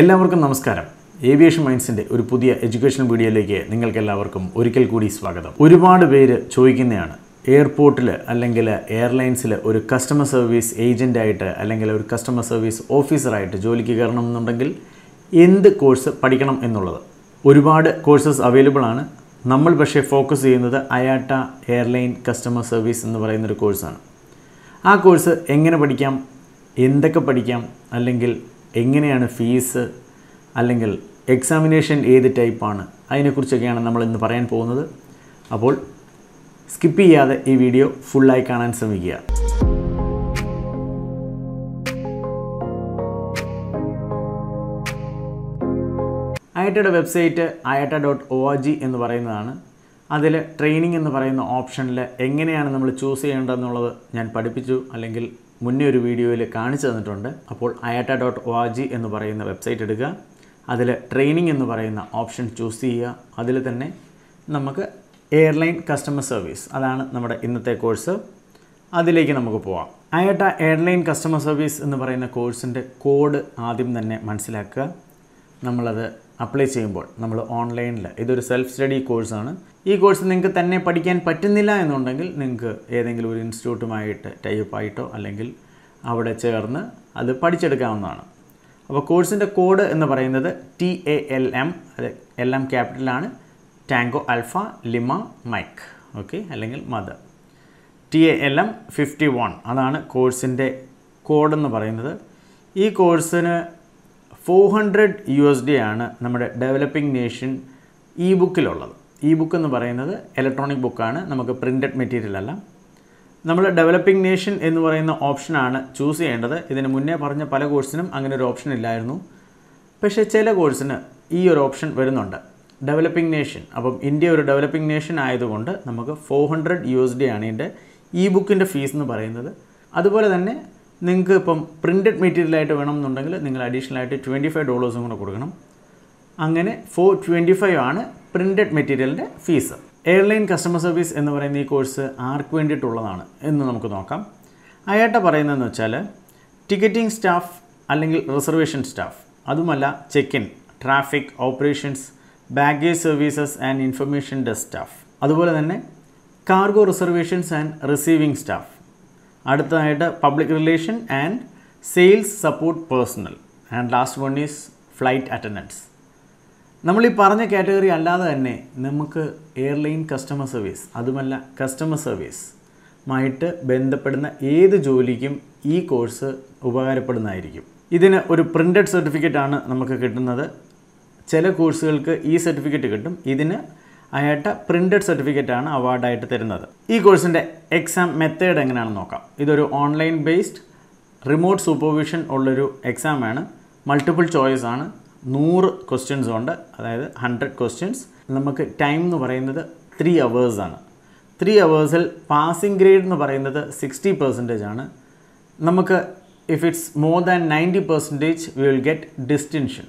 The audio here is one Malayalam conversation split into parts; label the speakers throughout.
Speaker 1: എല്ലാവർക്കും നമസ്കാരം ഏവിയേഷൻ മൈൻഡ്സിൻ്റെ ഒരു പുതിയ എഡ്യൂക്കേഷൻ വീഡിയോയിലേക്ക് നിങ്ങൾക്ക് എല്ലാവർക്കും ഒരിക്കൽ കൂടി സ്വാഗതം ഒരുപാട് പേര് ചോദിക്കുന്നതാണ് എയർപോർട്ടിൽ അല്ലെങ്കിൽ എയർലൈൻസിൽ ഒരു കസ്റ്റമർ സർവീസ് ആയിട്ട് അല്ലെങ്കിൽ ഒരു കസ്റ്റമർ സർവീസ് ഓഫീസറായിട്ട് ജോലിക്ക് കയറണം എന്നുണ്ടെങ്കിൽ എന്ത് കോഴ്സ് പഠിക്കണം എന്നുള്ളത് ഒരുപാട് കോഴ്സസ് അവൈലബിൾ ആണ് നമ്മൾ പക്ഷേ ഫോക്കസ് ചെയ്യുന്നത് അയാട്ട എയർലൈൻ കസ്റ്റമർ സർവീസ് എന്ന് പറയുന്നൊരു കോഴ്സാണ് ആ കോഴ്സ് എങ്ങനെ പഠിക്കാം എന്തൊക്കെ പഠിക്കാം അല്ലെങ്കിൽ എങ്ങനെയാണ് ഫീസ് അല്ലെങ്കിൽ എക്സാമിനേഷൻ ഏത് ടൈപ്പാണ് അതിനെക്കുറിച്ചൊക്കെയാണ് നമ്മൾ ഇന്ന് പറയാൻ പോകുന്നത് അപ്പോൾ സ്കിപ്പ് ചെയ്യാതെ ഈ വീഡിയോ ഫുള്ളായി കാണാൻ ശ്രമിക്കുക അയട്ടയുടെ website IATA dot O R G എന്ന് പറയുന്നതാണ് അതിൽ ട്രെയിനിങ് എന്ന് പറയുന്ന ഓപ്ഷനിൽ എങ്ങനെയാണ് നമ്മൾ ചൂസ് ചെയ്യേണ്ടതെന്നുള്ളത് ഞാൻ പഠിപ്പിച്ചു അല്ലെങ്കിൽ മുന്നേ ഒരു വീഡിയോയിൽ കാണിച്ചു തന്നിട്ടുണ്ട് അപ്പോൾ IATA dot O R G എന്ന് പറയുന്ന വെബ്സൈറ്റ് എടുക്കുക അതിൽ ട്രെയിനിങ് എന്ന് പറയുന്ന ഓപ്ഷൻ ചൂസ് ചെയ്യുക അതിൽ തന്നെ നമുക്ക് എയർലൈൻ കസ്റ്റമർ സർവീസ് അതാണ് നമ്മുടെ ഇന്നത്തെ കോഴ്സ് അതിലേക്ക് നമുക്ക് പോവാം അയാട്ട എയർലൈൻ കസ്റ്റമർ സർവീസ് എന്ന് പറയുന്ന കോഴ്സിൻ്റെ കോഡ് ആദ്യം തന്നെ മനസ്സിലാക്കുക നമ്മളത് അപ്ലൈ ചെയ്യുമ്പോൾ നമ്മൾ ഓൺലൈനിൽ ഇതൊരു സെൽഫ് സ്റ്റഡി കോഴ്സാണ് ഈ കോഴ്സ് നിങ്ങൾക്ക് തന്നെ പഠിക്കാൻ പറ്റുന്നില്ല എന്നുണ്ടെങ്കിൽ നിങ്ങൾക്ക് ഏതെങ്കിലും ഒരു ഇൻസ്റ്റിറ്റ്യൂട്ടുമായിട്ട് ടൈപ്പ് ആയിട്ടോ അല്ലെങ്കിൽ അവിടെ ചേർന്ന് അത് പഠിച്ചെടുക്കാവുന്നതാണ് അപ്പോൾ കോഴ്സിൻ്റെ കോഡ് എന്ന് പറയുന്നത് ടി എ എൽ എം അത് എൽ എം ക്യാപിറ്റലാണ് tango alpha lima mike okay അല്ലെങ്കിൽ mother T A L M fifty one അതാണ് കോഴ്സിൻ്റെ കോഡെന്ന് പറയുന്നത് ഈ കോഴ്സിന് four hundred U S D ആണ് നമ്മുടെ ഡെവലപ്പിംഗ് നേഷൻ ഇ ബുക്കിലുള്ളത് ഇ ബുക്ക് എന്ന് പറയുന്നത് ഇലക്ട്രോണിക് ബുക്കാണ് നമുക്ക് പ്രിൻറ്റഡ് മെറ്റീരിയൽ അല്ല നമ്മൾ ഡെവലപ്പിംഗ് നേഷൻ എന്ന് പറയുന്ന ഓപ്ഷനാണ് ചൂസ് ചെയ്യേണ്ടത് ഇതിന് മുന്നേ പറഞ്ഞ പല കോഴ്സിനും അങ്ങനെ ഒരു ഓപ്ഷൻ ഇല്ലായിരുന്നു പക്ഷേ ചില കോഴ്സിന് ഈ ഒരു ഓപ്ഷൻ വരുന്നുണ്ട് ഡെവലപ്പിംഗ് നേഷൻ അപ്പം ഇന്ത്യ ഒരു ഡെവലപ്പിംഗ് നേഷൻ ആയതുകൊണ്ട് നമുക്ക് four hundred U S D ആണ് ഇതിൻ്റെ ഇ ബുക്കിൻ്റെ ഫീസ് എന്ന് പറയുന്നത് അതുപോലെ തന്നെ നിങ്ങൾക്ക് ഇപ്പം പ്രിൻറ്റഡ് മെറ്റീരിയലായിട്ട് വേണമെന്നുണ്ടെങ്കിൽ നിങ്ങൾ അഡീഷണലായിട്ട് ആയിട്ട് ട്വൻറ്റി ഫൈവ് ഡോളേഴ്സും കൂടെ കൊടുക്കണം അങ്ങനെ ഫോർ ട്വൻറ്റി ഫൈവ് ആണ് പ്രിൻറ്റഡ് മെറ്റീരിയലിൻ്റെ ഫീസ് എയർലൈൻ കസ്റ്റമർ സർവീസ് എന്ന് പറയുന്ന ഈ കോഴ്സ് ആർക്ക് വേണ്ടിയിട്ടുള്ളതാണ് എന്ന് നമുക്ക് നോക്കാം അയാട്ട പറയുന്നതെന്ന് വെച്ചാൽ ടിക്കറ്റിംഗ് സ്റ്റാഫ് അല്ലെങ്കിൽ റിസർവേഷൻ സ്റ്റാഫ് അതുമല്ല check in traffic operations baggage services and information desk staff അതുപോലെ തന്നെ cargo reservations and receiving staff അടുത്തതായിട്ട് public relation and sales support personnel and last one is flight attendance നമ്മൾ ഈ പറഞ്ഞ കാറ്റഗറി അല്ലാതെ തന്നെ നമുക്ക് എയർലൈൻ കസ്റ്റമർ സർവീസ് അതുമല്ല കസ്റ്റമർ സർവീസ് മായിട്ട് ബന്ധപ്പെടുന്ന ഏത് ജോലിക്കും ഈ കോഴ്സ് ഉപകാരപ്പെടുന്നതായിരിക്കും ഇതിന് ഒരു പ്രിൻ്റഡ് സർട്ടിഫിക്കറ്റ് ആണ് നമുക്ക് കിട്ടുന്നത് ചില കോഴ്സുകൾക്ക് ഈ സർട്ടിഫിക്കറ്റ് കിട്ടും ഇതിന് അയാട്ട പ്രിൻ്റഡ് സർട്ടിഫിക്കറ്റാണ് അവാർഡായിട്ട് തരുന്നത് ഈ കോഴ്സിൻ്റെ എക്സാം മെത്തേഡ് എങ്ങനെയാണെന്ന് നോക്കാം ഇതൊരു ഓൺലൈൻ ബേസ്ഡ് റിമോട്ട് സൂപ്പർവിഷൻ ഉള്ളൊരു എക്സാമാണ് മൾട്ടിപ്പിൾ ചോയ്സ് ആണ് നൂറ് ക്വസ്റ്റ്യൻസ് ഉണ്ട് അതായത് ഹൺഡ്രഡ് ക്വസ്റ്റ്യൻസ് നമുക്ക് ടൈം എന്ന് പറയുന്നത് ത്രീ അവേഴ്സാണ് ത്രീ അവേഴ്സിൽ പാസിംഗ് ഗ്രേഡ് എന്ന് പറയുന്നത് സിക്സ്റ്റി പെർസെൻറ്റേജ് ആണ് നമുക്ക് if it's more than ninety percentage will get distinction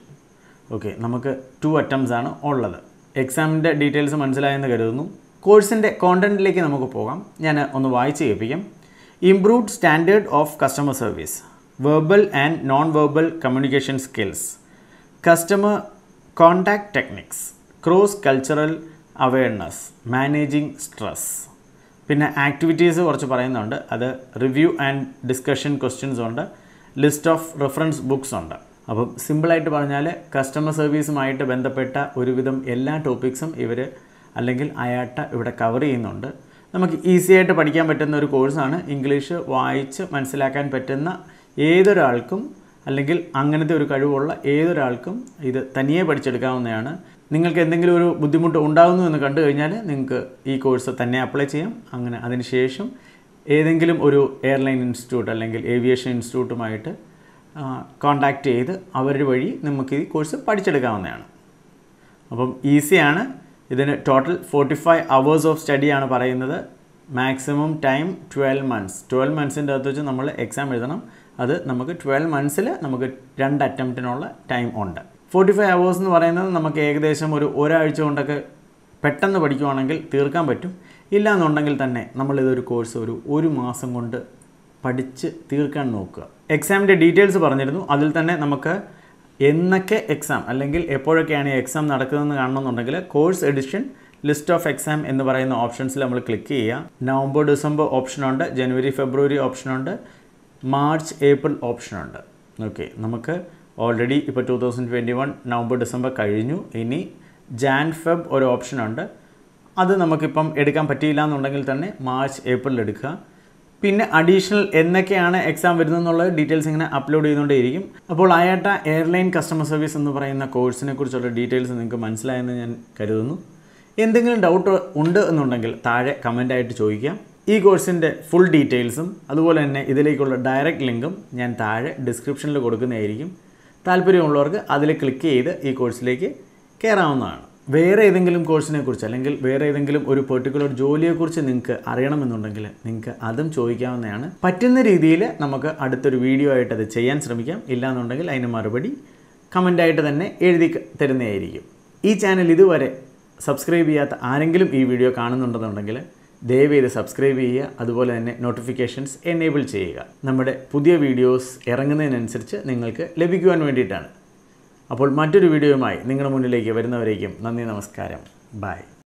Speaker 1: okay നമുക്ക് ടു അറ്റംസ് ആണ് ഉള്ളത് എക്സാമിൻ്റെ ഡീറ്റെയിൽസ് മനസ്സിലായെന്ന് കരുതുന്നു കോഴ്സിൻ്റെ കോണ്ടൻറ്റിലേക്ക് നമുക്ക് പോകാം ഞാൻ ഒന്ന് വായിച്ച് കേൾപ്പിക്കാം improved standard of customer service verbal and non verbal communication skills customer contact techniques cross cultural awareness managing stress പിന്നെ ആക്ടിവിറ്റീസ് കുറച്ച് പറയുന്നുണ്ട് അത് റിവ്യൂ ആൻഡ് ഡിസ്കഷൻ ക്വസ്റ്റ്യൻസ് ഉണ്ട് ലിസ്റ്റ് ഓഫ് റെഫറൻസ് ബുക്സ് ഉണ്ട് അപ്പം സിമ്പിളായിട്ട് പറഞ്ഞാൽ കസ്റ്റമർ സർവീസുമായിട്ട് ബന്ധപ്പെട്ട ഒരുവിധം എല്ലാ ടോപ്പിക്സും ഇവർ അല്ലെങ്കിൽ അയാട്ട ഇവിടെ കവർ ചെയ്യുന്നുണ്ട് നമുക്ക് ഈസി ആയിട്ട് പഠിക്കാൻ പറ്റുന്ന ഒരു കോഴ്സാണ് ഇംഗ്ലീഷ് വായിച്ച് മനസ്സിലാക്കാൻ പറ്റുന്ന ഏതൊരാൾക്കും അല്ലെങ്കിൽ അങ്ങനത്തെ ഒരു കഴിവുള്ള ഏതൊരാൾക്കും ഇത് തനിയെ പഠിച്ചെടുക്കാവുന്നതാണ് നിങ്ങൾക്ക് എന്തെങ്കിലും ഒരു ബുദ്ധിമുട്ട് ഉണ്ടാകുന്നു എന്ന് കണ്ടു കഴിഞ്ഞാൽ നിങ്ങൾക്ക് ഈ കോഴ്സ് തന്നെ അപ്ലൈ ചെയ്യാം അങ്ങനെ അതിനുശേഷം ഏതെങ്കിലും ഒരു എയർലൈൻ ഇൻസ്റ്റിറ്റ്യൂട്ട് അല്ലെങ്കിൽ ഏവിയേഷൻ ഇൻസ്റ്റിറ്റ്യൂട്ടുമായിട്ട് കോണ്ടാക്റ്റ് ചെയ്ത് അവർ വഴി നമുക്ക് ഈ കോഴ്സ് പഠിച്ചെടുക്കാവുന്നതാണ് അപ്പം ഈസിയാണ് ഇതിന് total forty five hours of സ്റ്റഡിയാണ് പറയുന്നത് maximum time twelve months twelve മന്ത്സിൻ്റെ അകത്ത് വെച്ച് നമ്മൾ എക്സാം എഴുതണം അത് നമുക്ക് ട്വൽവ് മന്ത്സിൽ നമുക്ക് രണ്ട് അറ്റംപ്റ്റിനുള്ള ടൈം ഉണ്ട് ഫോർട്ടി ഫൈവ് അവേഴ്സ് എന്ന് പറയുന്നത് നമുക്ക് ഏകദേശം ഒരു ഒരാഴ്ച കൊണ്ടൊക്കെ പെട്ടെന്ന് പഠിക്കുവാണെങ്കിൽ തീർക്കാൻ പറ്റും ഇല്ല എന്നുണ്ടെങ്കിൽ തന്നെ നമ്മളിതൊരു കോഴ്സ് ഒരു ഒരു മാസം കൊണ്ട് പഠിച്ച് തീർക്കാൻ നോക്കുക എക്സാമിൻ്റെ ഡീറ്റെയിൽസ് പറഞ്ഞിരുന്നു അതിൽ തന്നെ നമുക്ക് എന്നൊക്കെ എക്സാം അല്ലെങ്കിൽ എപ്പോഴൊക്കെയാണ് ഈ എക്സാം നടക്കുന്നതെന്ന് കാണണമെന്നുണ്ടെങ്കിൽ course edition list of exam എന്ന് പറയുന്ന ഓപ്ഷൻസിൽ നമ്മൾ ക്ലിക്ക് ചെയ്യുക നവംബർ ഡിസംബർ ഓപ്ഷനുണ്ട് ജനുവരി ഫെബ്രുവരി ഓപ്ഷനുണ്ട് മാർച്ച് ഏപ്രിൽ ഓപ്ഷനുണ്ട് ഓക്കെ നമുക്ക് ഓൾറെഡി ഇപ്പോൾ two thousand twenty one November December കഴിഞ്ഞു ഇനി ജാൻ ഫെബ് ഒരു ഓപ്ഷനുണ്ട് അത് നമുക്കിപ്പം എടുക്കാൻ പറ്റിയില്ല എന്നുണ്ടെങ്കിൽ തന്നെ മാർച്ച് ഏപ്രിൽ എടുക്കുക പിന്നെ അഡീഷണൽ എന്നൊക്കെയാണ് എക്സാം വരുന്നതെന്നുള്ള ഡീറ്റെയിൽസ് ഇങ്ങനെ അപ്ലോഡ് ചെയ്തുകൊണ്ടേയിരിക്കും അപ്പോൾ അയാട്ട എയർലൈൻ കസ്റ്റമർ സർവീസ് എന്ന് പറയുന്ന കോഴ്സിനെ കുറിച്ചുള്ള ഡീറ്റെയിൽസ് നിങ്ങൾക്ക് മനസ്സിലായെന്ന് ഞാൻ കരുതുന്നു എന്തെങ്കിലും ഡൗട്ട് ഉണ്ട് എന്നുണ്ടെങ്കിൽ താഴെ കമൻ്റായിട്ട് ചോദിക്കാം ഈ കോഴ്സിൻ്റെ ഫുൾ ഡീറ്റെയിൽസും അതുപോലെ തന്നെ ഇതിലേക്കുള്ള ഡയറക്റ്റ് ലിങ്കും ഞാൻ താഴെ ഡിസ്ക്രിപ്ഷനിൽ കൊടുക്കുന്നതായിരിക്കും താല്പര്യമുള്ളവർക്ക് അതിൽ ക്ലിക്ക് ചെയ്ത് ഈ കോഴ്സിലേക്ക് കയറാവുന്നതാണ് വേറെ ഏതെങ്കിലും കോഴ്സിനെ കുറിച്ച് അല്ലെങ്കിൽ വേറെ ഏതെങ്കിലും ഒരു പെർട്ടിക്കുലർ ജോലിയെക്കുറിച്ച് നിങ്ങൾക്ക് അറിയണമെന്നുണ്ടെങ്കിൽ നിങ്ങൾക്ക് അതും ചോദിക്കാവുന്നതാണ് പറ്റുന്ന രീതിയിൽ നമുക്ക് അടുത്തൊരു വീഡിയോ ആയിട്ട് അത് ചെയ്യാൻ ശ്രമിക്കാം ഇല്ലാന്നുണ്ടെങ്കിൽ അതിന് മറുപടി കമൻ്റായിട്ട് തന്നെ എഴുതി തരുന്നതായിരിക്കും ഈ ചാനൽ ഇതുവരെ സബ്സ്ക്രൈബ് ചെയ്യാത്ത ആരെങ്കിലും ഈ വീഡിയോ കാണുന്നുണ്ടെന്നുണ്ടെങ്കിൽ ചെയ്ത് സബ്സ്ക്രൈബ് ചെയ്യുക അതുപോലെ തന്നെ നോട്ടിഫിക്കേഷൻസ് എനേബിൾ ചെയ്യുക നമ്മുടെ പുതിയ വീഡിയോസ് ഇറങ്ങുന്നതിനനുസരിച്ച് നിങ്ങൾക്ക് ലഭിക്കുവാൻ വേണ്ടിയിട്ടാണ് അപ്പോൾ മറ്റൊരു വീഡിയോയുമായി നിങ്ങളുടെ മുന്നിലേക്ക് വരുന്നവരേക്കും നന്ദി നമസ്കാരം ബൈ